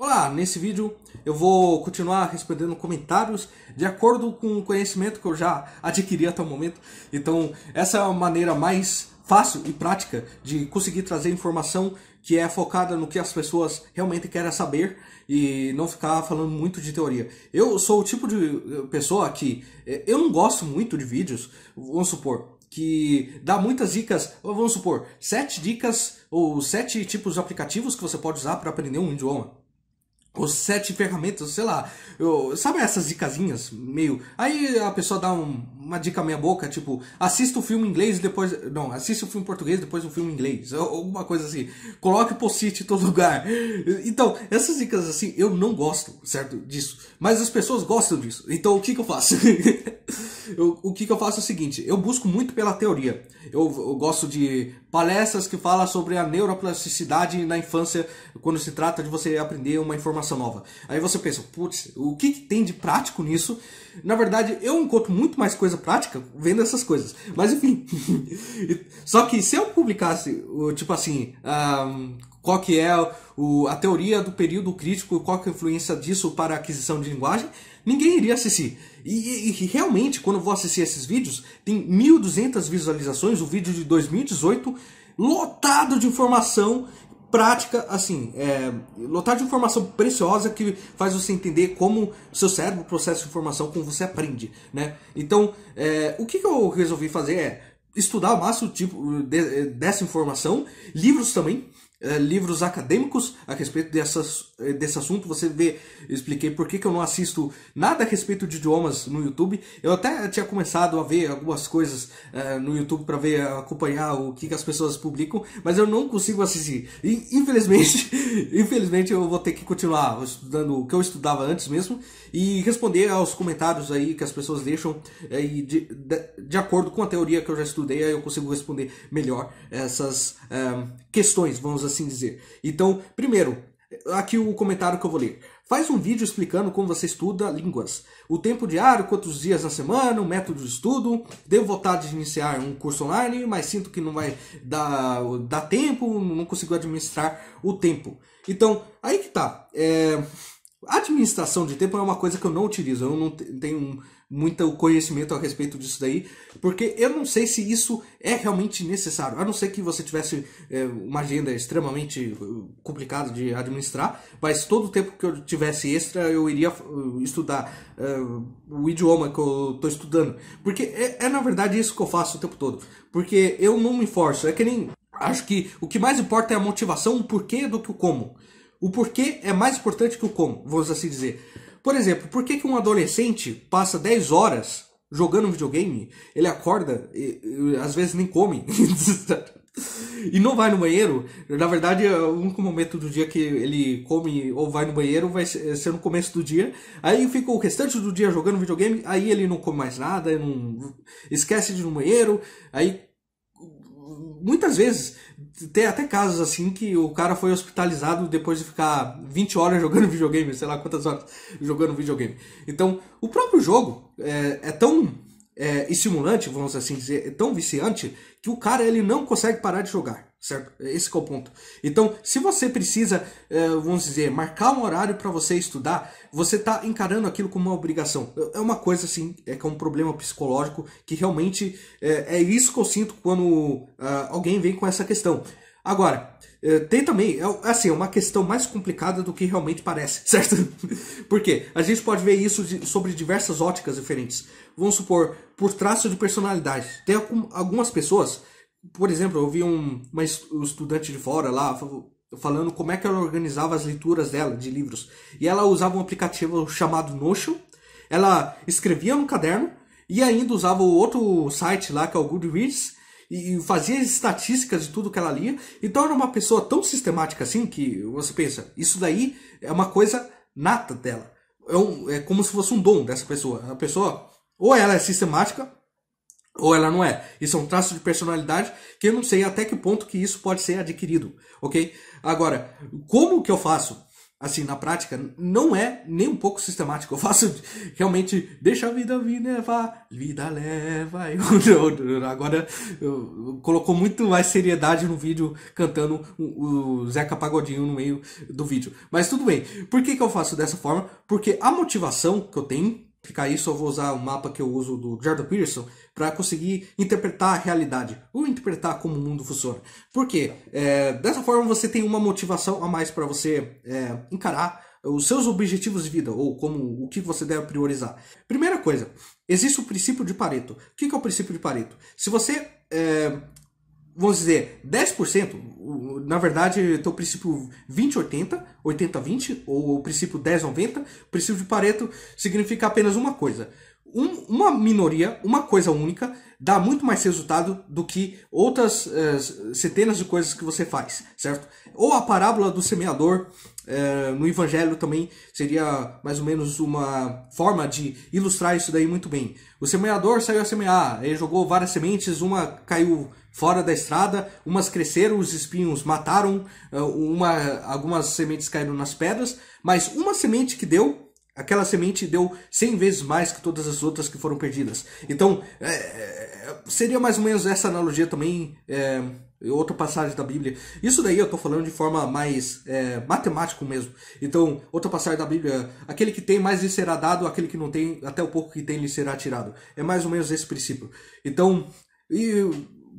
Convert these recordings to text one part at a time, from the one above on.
Olá, nesse vídeo eu vou continuar respondendo comentários de acordo com o conhecimento que eu já adquiri até o momento. Então, essa é a maneira mais fácil e prática de conseguir trazer informação que é focada no que as pessoas realmente querem saber e não ficar falando muito de teoria. Eu sou o tipo de eh, pessoa que eh, eu não gosto muito de vídeos, vamos supor, que dá muitas dicas, vamos supor, sete dicas ou sete tipos de aplicativos que você pode usar para aprender um idioma ou sete ferramentas, sei lá. Eu, sabe essas dicasinhas meio. Aí a pessoa dá um, uma dica meia boca, tipo, assista o filme em inglês e depois. Não, assista o filme em português depois o filme em inglês. alguma coisa assim. Coloque post-it em todo lugar. Então, essas dicas assim, eu não gosto, certo? Disso. Mas as pessoas gostam disso. Então o que, que eu faço? eu, o que, que eu faço é o seguinte: eu busco muito pela teoria. Eu, eu gosto de palestras que falam sobre a neuroplasticidade na infância, quando se trata de você aprender uma informação nova. Aí você pensa, putz, o que, que tem de prático nisso? Na verdade, eu encontro muito mais coisa prática vendo essas coisas. Mas enfim. Só que se eu publicasse, tipo assim, um, qual que é o, a teoria do período crítico, qual que é a influência disso para a aquisição de linguagem, ninguém iria assistir. E, e realmente, quando eu vou assistir esses vídeos, tem 1.200 visualizações, o vídeo de 2018, lotado de informação prática, assim, é, lotado de informação preciosa que faz você entender como o seu cérebro processa informação, como você aprende, né? Então, é, o que, que eu resolvi fazer é estudar o máximo tipo dessa informação, livros também, eh, livros acadêmicos a respeito dessas, eh, desse assunto. Você vê, eu expliquei por que, que eu não assisto nada a respeito de idiomas no YouTube. Eu até tinha começado a ver algumas coisas uh, no YouTube para ver, acompanhar o que, que as pessoas publicam, mas eu não consigo assistir. E, infelizmente, infelizmente eu vou ter que continuar estudando o que eu estudava antes mesmo e responder aos comentários aí que as pessoas deixam e de, de, de acordo com a teoria que eu já estudei, aí eu consigo responder melhor essas questões, vamos assim dizer. Então, primeiro, aqui o comentário que eu vou ler. Faz um vídeo explicando como você estuda línguas. O tempo diário, quantos dias na semana, o método de estudo. Devo vontade de iniciar um curso online, mas sinto que não vai dar, dar tempo, não consigo administrar o tempo. Então, aí que tá. É... Administração de tempo é uma coisa que eu não utilizo. Eu não tenho um muito conhecimento a respeito disso daí, porque eu não sei se isso é realmente necessário, a não ser que você tivesse é, uma agenda extremamente uh, complicada de administrar, mas todo o tempo que eu tivesse extra eu iria uh, estudar uh, o idioma que eu estou estudando, porque é, é na verdade isso que eu faço o tempo todo, porque eu não me forço, é que nem. Acho que o que mais importa é a motivação, o porquê do que o como. O porquê é mais importante que o como, vamos assim dizer. Por exemplo, por que, que um adolescente passa 10 horas jogando videogame? Ele acorda, e, e, às vezes nem come. e não vai no banheiro. Na verdade, é o único momento do dia que ele come ou vai no banheiro vai ser é no começo do dia. Aí fica o restante do dia jogando videogame, aí ele não come mais nada, não esquece de ir no banheiro, aí muitas vezes tem até casos assim que o cara foi hospitalizado depois de ficar 20 horas jogando videogame, sei lá quantas horas jogando videogame. Então, o próprio jogo é, é tão é, estimulante, vamos assim dizer, é tão viciante que o cara ele não consegue parar de jogar, certo? É, esse é o ponto. Então, se você precisa, é, vamos dizer, marcar um horário para você estudar, você está encarando aquilo como uma obrigação. É, é uma coisa assim, é que é um problema psicológico que realmente é, é isso que eu sinto quando uh, alguém vem com essa questão. Agora, eh, tem também, é assim, é uma questão mais complicada do que realmente parece, certo? Porque a gente pode ver isso de, sobre diversas óticas diferentes. Vamos supor, por traço de personalidade. Tem algumas pessoas, por exemplo, eu vi um, uma estudante de fora lá falando como é que ela organizava as leituras dela de livros. E ela usava um aplicativo chamado Notion. Ela escrevia no caderno e ainda usava o outro site lá, que é o Goodreads, e fazia estatísticas de tudo que ela lia. Então era uma pessoa tão sistemática assim que você pensa, isso daí é uma coisa nata dela. É, um, é como se fosse um dom dessa pessoa. A pessoa, ou ela é sistemática, ou ela não é. Isso é um traço de personalidade que eu não sei até que ponto que isso pode ser adquirido, ok? Agora, como que eu faço assim, na prática, não é nem um pouco sistemático. Eu faço realmente, deixa a vida vir levar, né? vida leva. agora eu, colocou muito mais seriedade no vídeo cantando o, o, Zeca Pagodinho no meio do vídeo. Mas tudo bem. Por que, que eu faço dessa forma? Porque a motivação que eu tenho explicar isso, eu vou usar o mapa que eu uso do Jordan Peterson para conseguir interpretar a realidade, ou interpretar como o mundo funciona. Porque é, dessa forma você tem uma motivação a mais para você é, encarar os seus objetivos de vida, ou como o que você deve priorizar. Primeira coisa, existe o princípio de Pareto. O que é o princípio de Pareto? Se você é, vamos dizer, 10%, na verdade, tem o princípio 20-80, 80-20, ou o princípio 10-90. O princípio de Pareto significa apenas uma coisa. Um, uma minoria, uma coisa única, dá muito mais resultado do que outras uh, centenas de coisas que você faz, certo? Ou a parábola do semeador é, no Evangelho também seria mais ou menos uma forma de ilustrar isso daí muito bem. O semeador saiu a semear, ele jogou várias sementes, uma caiu fora da estrada, umas cresceram, os espinhos mataram, é, uma, algumas sementes caíram nas pedras, mas uma semente que deu Aquela semente deu 100 vezes mais que todas as outras que foram perdidas. Então, é, é seria mais ou menos essa analogia também é, outra passagem da Bíblia. Isso daí eu estou falando de forma mais é, matemática mesmo. Então, outra passagem da Bíblia, aquele que tem mais lhe será dado, aquele que não tem, até o pouco que tem lhe será tirado. É mais ou menos esse princípio. Então, e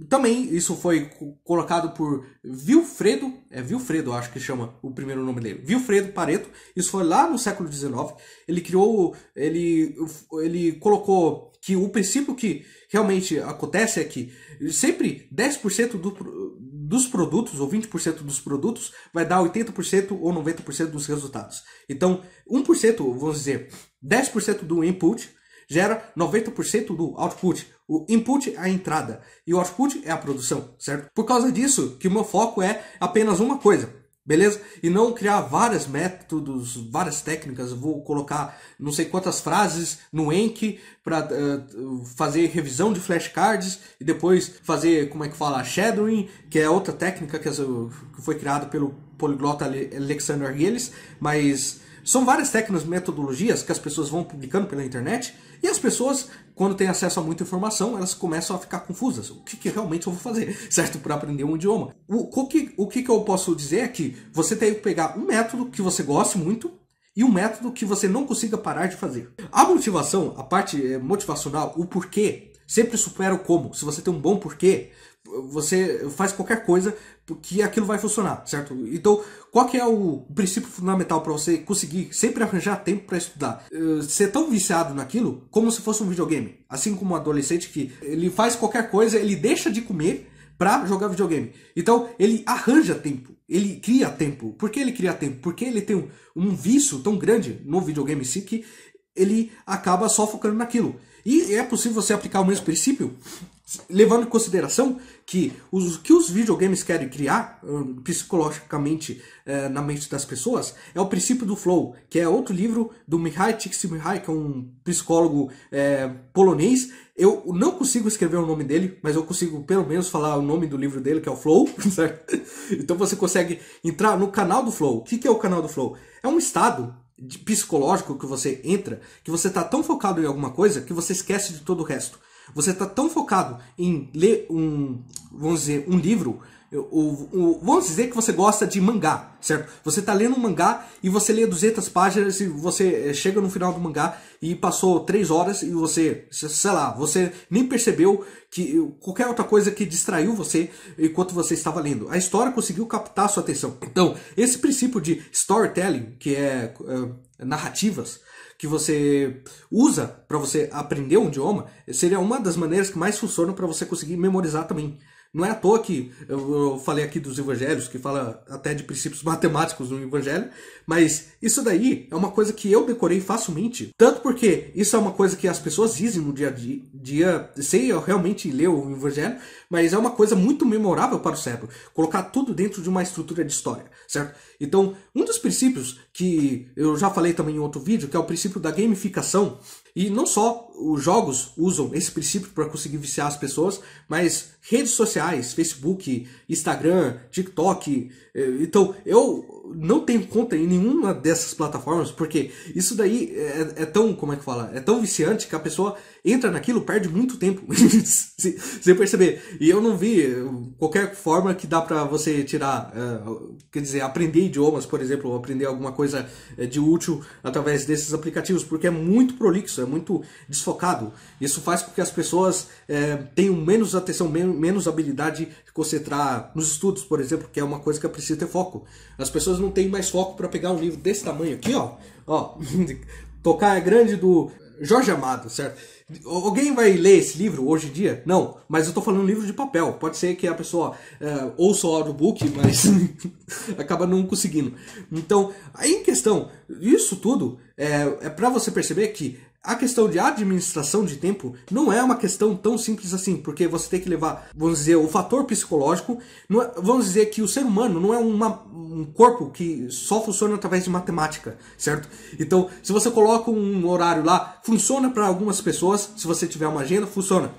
também isso foi colocado por Vilfredo, é Vilfredo, acho que chama o primeiro nome dele, Vilfredo Pareto. Isso foi lá no século XIX. Ele criou, ele, ele colocou que o princípio que realmente acontece é que sempre 10% do, dos produtos ou 20% dos produtos vai dar 80% ou 90% dos resultados. Então, 1%, vamos dizer, 10% do input gera 90% do output. O input é a entrada e o output é a produção, certo? Por causa disso que o meu foco é apenas uma coisa, Beleza? E não criar vários métodos, várias técnicas. Vou colocar não sei quantas frases no Enki para uh, eh, fazer revisão de flashcards e depois fazer, como é que fala, shadowing, que é outra técnica que foi criada pelo poliglota Alexander Gilles, mas são várias técnicas, metodologias que as pessoas vão publicando pela internet e as pessoas, quando têm acesso a muita informação, elas começam a ficar confusas. O que, que realmente eu vou fazer, certo? Para aprender um idioma. O, o, que, o que, que eu posso dizer é que você tem que pegar um método que você goste muito e um método que você não consiga parar de fazer. A motivação, a parte eh, motivacional, o porquê, sempre supera o como. Se você tem um bom porquê, você faz qualquer coisa que aquilo vai funcionar, certo? Então, qual que é o princípio fundamental para você conseguir sempre arranjar tempo para estudar? Uh, ser tão viciado naquilo como se fosse um videogame. Assim como um adolescente que ele faz qualquer coisa, ele deixa de comer para jogar videogame. Então, ele arranja tempo, ele cria tempo. Por que ele cria tempo? Porque ele tem um, um vício tão grande no videogame em si que ele acaba só focando naquilo. E é possível você aplicar o mesmo princípio levando em consideração que o que os videogames querem criar hum, psicologicamente é, na mente das pessoas é o princípio do flow, que é outro livro do Mihai Csikszentmihalyi, que é um psicólogo é, polonês. Eu não consigo escrever o nome dele, mas eu consigo pelo menos falar o nome do livro dele, que é o Flow, certo? Então você consegue entrar no canal do Flow. O que é o canal do Flow? É um estado psicológico que você entra, que você está tão focado em alguma coisa que você esquece de todo o resto. Você está tão focado em ler um, vamos dizer, um livro, ou, ou, vamos dizer que você gosta de mangá, certo? Você está lendo um mangá e você lê 200 páginas e você eh, chega no final do mangá e passou 3 horas e você, sei lá, você nem percebeu que eh, qualquer outra coisa que distraiu você enquanto você estava lendo. A história conseguiu captar sua atenção. Então, esse princípio de storytelling, que é, é narrativas, que você usa para você aprender um idioma, seria uma das maneiras que mais funciona para você conseguir memorizar também. Não é à toa que eu falei aqui dos evangelhos, que fala até de princípios matemáticos no evangelho, mas isso daí é uma coisa que eu decorei facilmente. Tanto porque isso é uma coisa que as pessoas dizem no dia a dia, dia sem eu realmente ler o evangelho, mas é uma coisa muito memorável para o cérebro, colocar tudo dentro de uma estrutura de história, certo? Então, um dos princípios que eu já falei também em outro vídeo, que é o princípio da gamificação, e não só os jogos usam esse princípio para conseguir viciar as pessoas, mas redes sociais, Facebook, Instagram, TikTok, eh, então eu não tenho conta em nenhuma dessas plataformas, porque isso daí é, é, tão, como é que fala? É tão viciante que a pessoa entra naquilo, perde muito tempo sem, perceber. E eu não vi eh, qualquer forma que dá para você tirar, uh, quer dizer, aprender idiomas, por exemplo, ou aprender alguma coisa eh, de útil através desses aplicativos, porque é muito prolixo, é muito desfocado. Isso faz com que as pessoas uh, tenham menos atenção, menos habilidade concentrar nos estudos, por exemplo, que é uma coisa que precisa ter foco. As pessoas não têm mais foco para pegar um livro desse tamanho aqui, ó. Ó, tocar é grande do Jorge Amado, certo? Alguém vai ler esse livro hoje em dia? Não, mas eu tô falando livro de papel. Pode ser que a pessoa uh, ouça o audiobook, mas acaba não conseguindo. Então, aí em questão, isso tudo eh, é, é para você perceber que a questão de administração de tempo não é uma questão tão simples assim, porque você tem que levar, vamos dizer, o fator psicológico. É, vamos dizer que o ser humano não é uma, um corpo que só funciona através de matemática, certo? Então, se você coloca um horário lá, funciona para algumas pessoas, se você tiver uma agenda, funciona.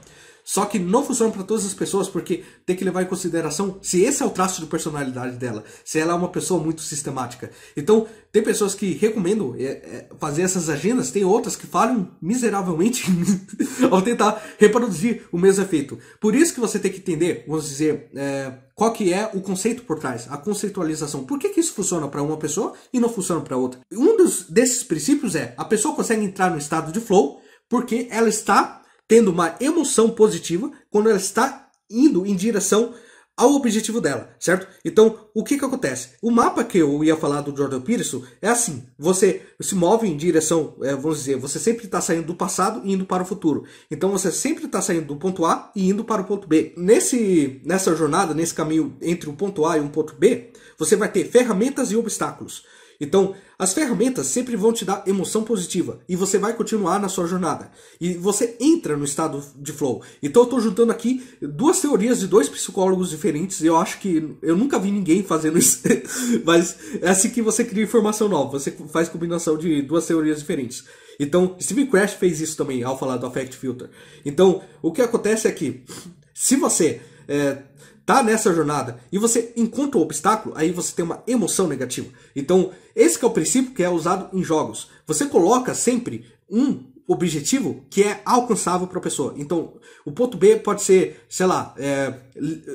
Só que não funciona para todas as pessoas, porque tem que levar em consideração se esse é o traço de personalidade dela, se ela é uma pessoa muito sistemática. Então, tem pessoas que recomendam é, é, fazer essas agendas, tem outras que falham miseravelmente ao tentar reproduzir o mesmo efeito. Por isso que você tem que entender, vamos dizer, é, qual que é o conceito por trás, a conceitualização. Por que, que isso funciona para uma pessoa e não funciona para outra? Um dos, desses princípios é a pessoa consegue entrar no estado de flow porque ela está tendo uma emoção positiva quando ela está indo em direção ao objetivo dela, certo? Então, o que que acontece? O mapa que eu ia falar do Jordan Peterson é assim: você se move em direção, é, vamos dizer, você sempre está saindo do passado e indo para o futuro. Então, você sempre está saindo do ponto A e indo para o ponto B. Nesse, nessa jornada, nesse caminho entre o ponto A e o ponto B, você vai ter ferramentas e obstáculos. Então, as ferramentas sempre vão te dar emoção positiva e você vai continuar na sua jornada. E você entra no estado de flow. Então, eu estou juntando aqui duas teorias de dois psicólogos diferentes. Eu acho que eu nunca vi ninguém fazendo isso, mas é assim que você cria informação nova. Você faz combinação de duas teorias diferentes. Então, Steve Crash fez isso também ao falar do Affect Filter. Então, o que acontece é que se você é, tá nessa jornada e você encontra o um obstáculo, aí você tem uma emoção negativa. Então, esse que é o princípio que é usado em jogos. Você coloca sempre um objetivo que é alcançável para a pessoa. Então, o ponto B pode ser, sei lá, é,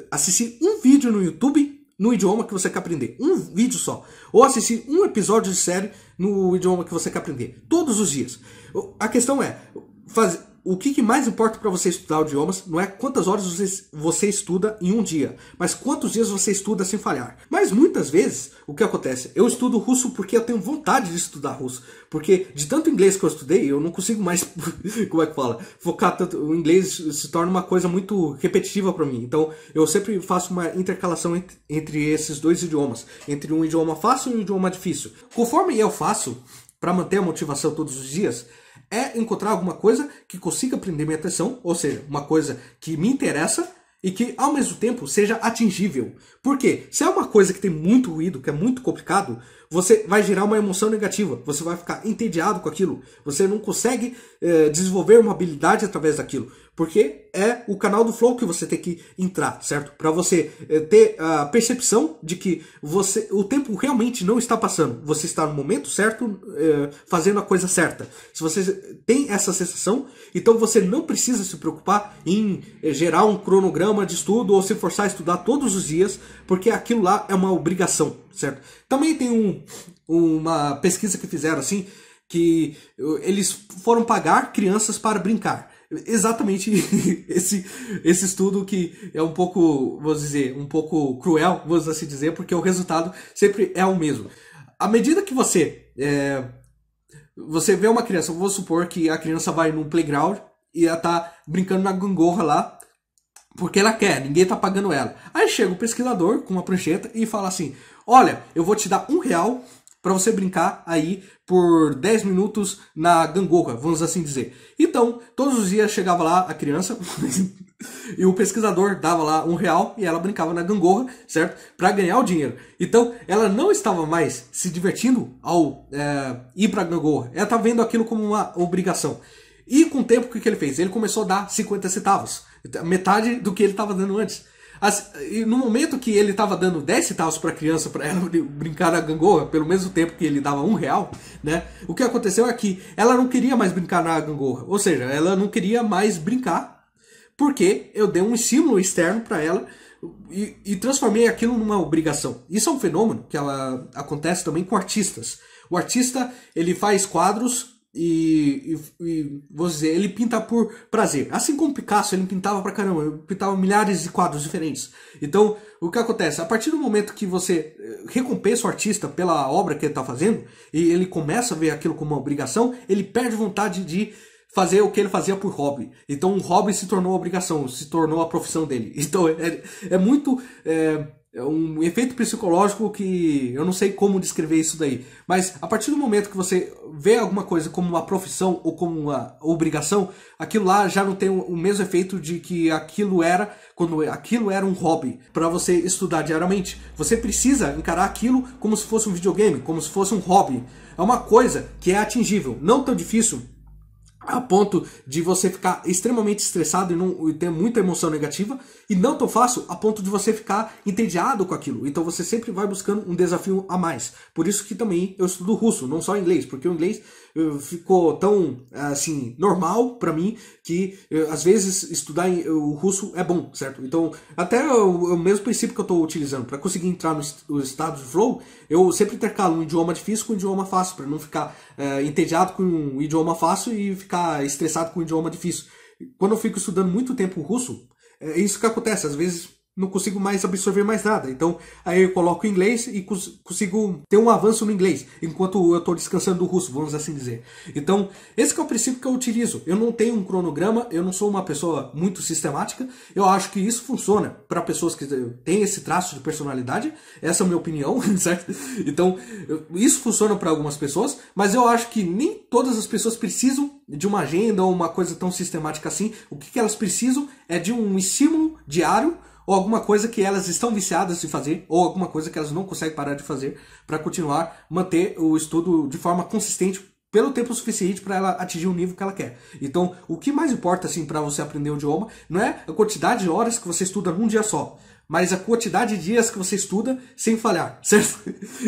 assistir um vídeo no YouTube no idioma que você quer aprender. Um vídeo só. Ou assistir um episódio de série no idioma que você quer aprender. Todos os dias. A questão é fazer o que, que mais importa para você estudar idiomas não é quantas horas você, você estuda em um dia, mas quantos dias você estuda sem falhar. Mas muitas vezes, o que acontece? Eu estudo russo porque eu tenho vontade de estudar russo. Porque de tanto inglês que eu estudei, eu não consigo mais, como é que fala, focar tanto. O inglês se torna uma coisa muito repetitiva para mim. Então eu sempre faço uma intercalação entre, entre esses dois idiomas, entre um idioma fácil e um idioma difícil. Conforme eu faço, para manter a motivação todos os dias, é encontrar alguma coisa que consiga prender minha atenção, ou seja, uma coisa que me interessa e que ao mesmo tempo seja atingível. Porque se é uma coisa que tem muito ruído, que é muito complicado, você vai gerar uma emoção negativa, você vai ficar entediado com aquilo, você não consegue eh, desenvolver uma habilidade através daquilo. Porque é o canal do Flow que você tem que entrar, certo? Para você eh, ter a percepção de que você o tempo realmente não está passando. Você está no momento certo, eh, fazendo a coisa certa. Se você tem essa sensação, então você não precisa se preocupar em eh, gerar um cronograma de estudo ou se forçar a estudar todos os dias, porque aquilo lá é uma obrigação, certo? Também tem um, uma pesquisa que fizeram assim que eles foram pagar crianças para brincar. Exatamente esse, esse estudo que é um pouco, vou dizer, um pouco cruel, vou assim dizer, porque o resultado sempre é o mesmo. À medida que você é, você vê uma criança, vou supor que a criança vai num playground e ela tá brincando na gangorra lá, porque ela quer, ninguém tá pagando ela. Aí chega o pesquisador com uma prancheta e fala assim: Olha, eu vou te dar um real para você brincar aí por 10 minutos na gangorra, vamos assim dizer. Então, todos os dias chegava lá a criança e o pesquisador dava lá um real e ela brincava na gangorra, certo? Para ganhar o dinheiro. Então, ela não estava mais se divertindo ao é, ir para a gangorra. Ela estava tá vendo aquilo como uma obrigação. E com o tempo, o que ele fez? Ele começou a dar 50 centavos, metade do que ele estava dando antes. As, no momento que ele estava dando 10 centavos para a criança para ela brincar na gangorra, pelo mesmo tempo que ele dava um real, né? O que aconteceu é que ela não queria mais brincar na gangorra, ou seja, ela não queria mais brincar, porque eu dei um estímulo externo para ela e, e, transformei aquilo numa obrigação. Isso é um fenômeno que ela acontece também com artistas. O artista ele faz quadros e, e, e vou dizer, ele pinta por prazer. Assim como Picasso, ele pintava pra caramba, ele pintava milhares de quadros diferentes. Então, o que acontece? A partir do momento que você eh, recompensa o artista pela obra que ele está fazendo, e ele começa a ver aquilo como uma obrigação, ele perde vontade de fazer o que ele fazia por hobby. Então, o hobby se tornou obrigação, se tornou a profissão dele. Então, é, é muito. É é um efeito psicológico que eu não sei como descrever isso daí. Mas a partir do momento que você vê alguma coisa como uma profissão ou como uma obrigação, aquilo lá já não tem o mesmo efeito de que aquilo era quando aquilo era um hobby para você estudar diariamente. Você precisa encarar aquilo como se fosse um videogame, como se fosse um hobby. É uma coisa que é atingível, não tão difícil a ponto de você ficar extremamente estressado e, não, e, ter muita emoção negativa, e não tão fácil a ponto de você ficar entediado com aquilo. Então você sempre vai buscando um desafio a mais. Por isso que também eu estudo russo, não só inglês, porque o inglês eh, ficou tão assim normal para mim que eh, às vezes estudar o russo é bom, certo? Então, até o, mesmo princípio que eu estou utilizando para conseguir entrar no, estado de flow, eu sempre intercalo um idioma difícil com um idioma fácil, para não ficar é, entediado com um idioma fácil e ficar estressado com um idioma difícil. Quando eu fico estudando muito tempo russo, é isso que acontece. Às vezes não consigo mais absorver mais nada. Então, aí eu coloco inglês e cons consigo ter um avanço no inglês, enquanto eu estou descansando do russo, vamos assim dizer. Então, esse é o princípio que eu utilizo. Eu não tenho um cronograma, eu não sou uma pessoa muito sistemática. Eu acho que isso funciona para pessoas que têm esse traço de personalidade. Essa é a minha opinião, certo? Então, isso funciona para algumas pessoas, mas eu acho que nem todas as pessoas precisam de uma agenda ou uma coisa tão sistemática assim. O que, que elas precisam é de um estímulo diário ou alguma coisa que elas estão viciadas de fazer, ou alguma coisa que elas não conseguem parar de fazer, para continuar manter o estudo de forma consistente pelo tempo suficiente para ela atingir o nível que ela quer. Então, o que mais importa assim para você aprender um idioma não é a quantidade de horas que você estuda num dia só, mas a quantidade de dias que você estuda sem falhar, certo?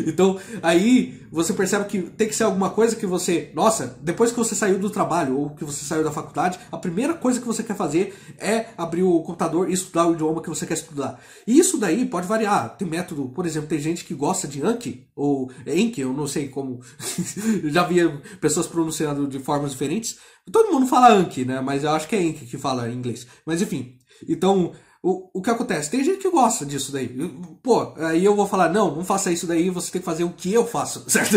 Então, aí você percebe que tem que ser alguma coisa que você, nossa, depois que você saiu do trabalho ou que você saiu da faculdade, a primeira coisa que você quer fazer é abrir o computador e estudar o idioma que você quer estudar. E isso daí pode variar. Tem método, por exemplo, tem gente que gosta de Anki ou Enki, eu não sei como, já via pessoas pronunciando de formas diferentes. Todo mundo fala Anki, né? Mas eu acho que é Enki que fala em inglês. Mas enfim, então o, o que acontece? Tem gente que gosta disso daí. Pô, aí eu vou falar, não, não faça isso daí, você tem que fazer o que eu faço, certo?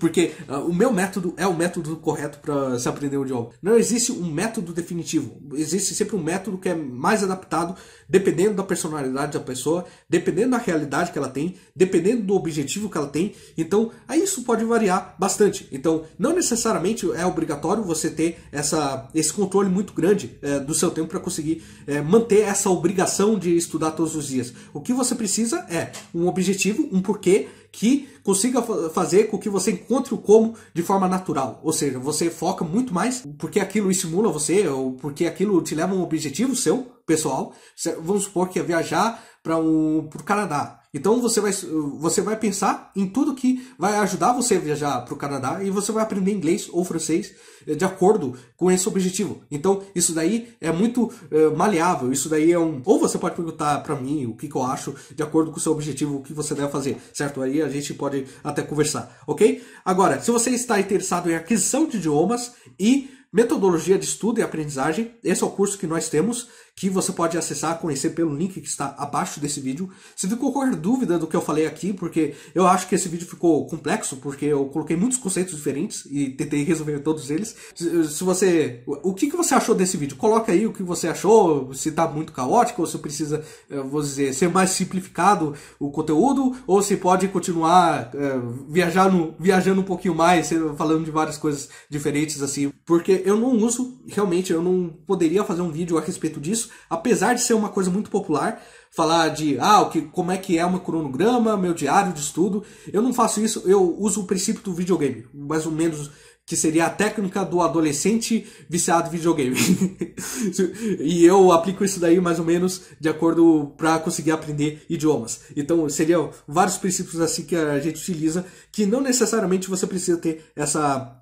Porque uh, o meu método é o método correto para se aprender o idioma. Não existe um método definitivo. Existe sempre um método que é mais adaptado, dependendo da personalidade da pessoa, dependendo da realidade que ela tem, dependendo do objetivo que ela tem. Então, aí isso pode variar bastante. Então, não necessariamente é obrigatório você ter essa, esse controle muito grande é, do seu tempo para conseguir é, manter essa obrigação obrigação de estudar todos os dias. O que você precisa é um objetivo, um porquê que consiga fazer com que você encontre o como de forma natural. Ou seja, você foca muito mais porque aquilo estimula você ou porque aquilo te leva a um objetivo seu, pessoal. Vamos supor que é viajar para o Canadá. Então você vai, você vai pensar em tudo que vai ajudar você a viajar para o Canadá e você vai aprender inglês ou francês eh, de acordo com esse objetivo. Então isso daí é muito eh, maleável. Isso daí é um. Ou você pode perguntar para mim o que, que, eu acho de acordo com o seu objetivo, o que você deve fazer, certo? Aí a gente pode até conversar, ok? Agora, se você está interessado em aquisição de idiomas e metodologia de estudo e aprendizagem, esse é o curso que nós temos que você pode acessar, conhecer pelo link que está abaixo desse vídeo. Se ficou qualquer dúvida do que eu falei aqui, porque eu acho que esse vídeo ficou complexo, porque eu coloquei muitos conceitos diferentes e tentei resolver todos eles. Se você, o que, você achou desse vídeo? Coloca aí o que você achou, se está muito caótico, ou se precisa, eh, vou dizer, ser mais simplificado o conteúdo, ou se pode continuar é, eh, viajando, viajando um pouquinho mais, falando de várias coisas diferentes assim, porque eu não uso, realmente, eu não poderia fazer um vídeo a respeito disso, apesar de ser uma coisa muito popular, falar de ah, o que, como é que é o meu cronograma, meu diário de estudo. Eu não faço isso, eu uso o princípio do videogame, mais ou menos que seria a técnica do adolescente viciado em videogame. e eu aplico isso daí mais ou menos de acordo para conseguir aprender idiomas. Então, seriam vários princípios assim que a gente utiliza que não necessariamente você precisa ter essa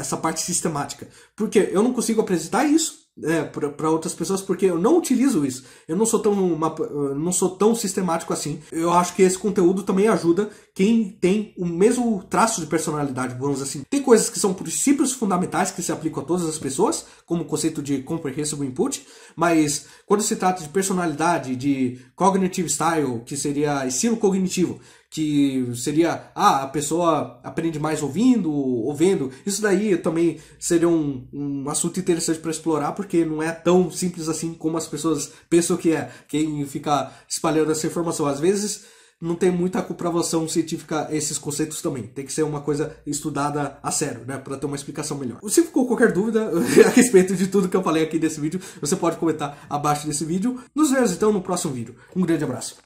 essa parte sistemática. Porque eu não consigo apresentar isso é, para outras pessoas, porque eu não utilizo isso. Eu não sou tão uma, não sou tão sistemático assim. Eu acho que esse conteúdo também ajuda quem tem o mesmo traço de personalidade, vamos assim. Tem coisas que são princípios fundamentais que se aplicam a todas as pessoas, como o conceito de comprehensible input, mas quando se trata de personalidade, de cognitive style, que seria estilo cognitivo, que seria ah, a pessoa aprende mais ouvindo ou vendo. Isso daí também seria um, um assunto interessante para explorar, porque não é tão simples assim como as pessoas pensam que é, quem fica espalhando essa informação. Às vezes não tem muita comprovação científica esses conceitos também. Tem que ser uma coisa estudada a sério, né? Para ter uma explicação melhor. Se ficou qualquer dúvida a respeito de tudo que eu falei aqui nesse vídeo, você pode comentar abaixo desse vídeo. Nos vemos então no próximo vídeo. Um grande abraço.